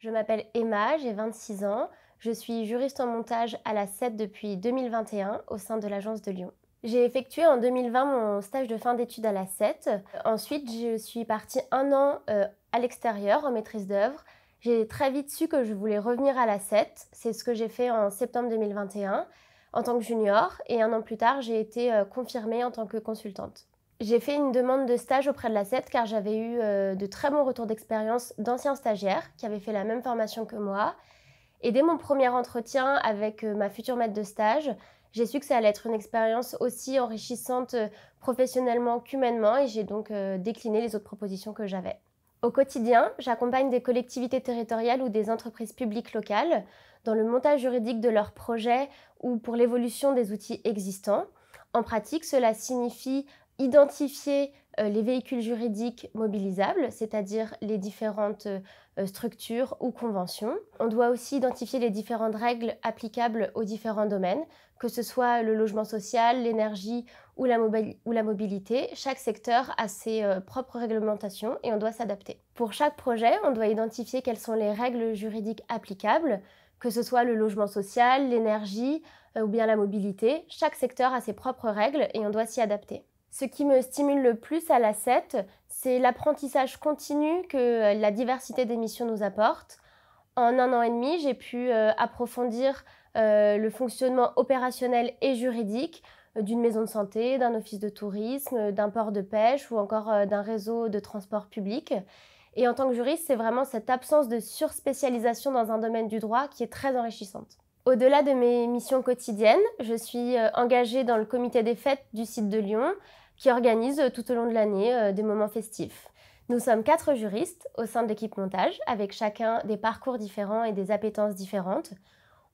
Je m'appelle Emma, j'ai 26 ans. Je suis juriste en montage à la 7 depuis 2021 au sein de l'agence de Lyon. J'ai effectué en 2020 mon stage de fin d'études à la 7. Ensuite, je suis partie un an euh, à l'extérieur en maîtrise d'œuvre. J'ai très vite su que je voulais revenir à la 7. C'est ce que j'ai fait en septembre 2021 en tant que junior et un an plus tard, j'ai été euh, confirmée en tant que consultante. J'ai fait une demande de stage auprès de la CET car j'avais eu euh, de très bons retours d'expérience d'anciens stagiaires qui avaient fait la même formation que moi. Et dès mon premier entretien avec euh, ma future maître de stage, j'ai su que ça allait être une expérience aussi enrichissante euh, professionnellement qu'humainement et j'ai donc décliné les autres propositions que j'avais. Au quotidien, j'accompagne des collectivités territoriales ou des entreprises publiques locales dans le montage juridique de leurs projets ou pour l'évolution des outils existants. En pratique, cela signifie identifier euh, les véhicules juridiques mobilisables, c'est-à-dire les différentes euh, structures ou conventions. On doit aussi identifier les différentes règles applicables aux différents domaines, que ce soit le logement social, l'énergie ou, la, mobilité. Chaque secteur a ses euh, propres réglementations et on doit s'adapter. Pour chaque projet, on doit identifier quelles sont les règles juridiques applicables, que ce soit le logement social, l'énergie ou bien la mobilité. Chaque secteur a ses propres règles et on doit s'y adapter. Ce qui me stimule le plus à la 7, c'est l'apprentissage continu que euh, la diversité des missions nous apporte. En un an et demi, j'ai pu euh, approfondir euh, le fonctionnement opérationnel et juridique d'une maison de santé, d'un office de tourisme, d'un port de pêche ou encore d'un réseau de transport public. Et en tant que juriste, c'est vraiment cette absence de surspécialisation dans un domaine du droit qui est très enrichissante. Au-delà de mes missions quotidiennes, je suis euh, engagée dans le comité des fêtes du site de Lyon qui organise euh, tout au long de l'année euh, des moments festifs. Nous sommes quatre juristes au sein de l'équipe montage avec chacun des parcours différents et des appétences différentes.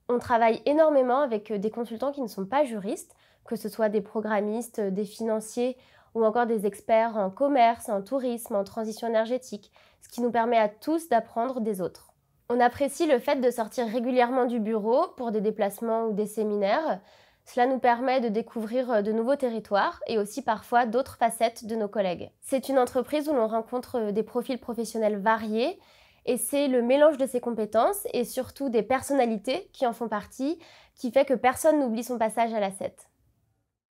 On travaille énormément avec des consultants qui ne sont pas juristes, que ce soit des programmistes, des financiers ou encore des experts en commerce, en tourisme, en transition énergétique, ce qui nous permet à tous d'apprendre des autres. On apprécie le fait de sortir régulièrement du bureau pour des déplacements ou des séminaires. Cela nous permet de découvrir euh, de nouveaux territoires et aussi parfois d'autres facettes de nos collègues. C'est une entreprise où l'on rencontre euh, des profils professionnels variés et c'est le mélange de ces compétences et surtout des personnalités qui en font partie qui fait que personne n'oublie son passage à la 7.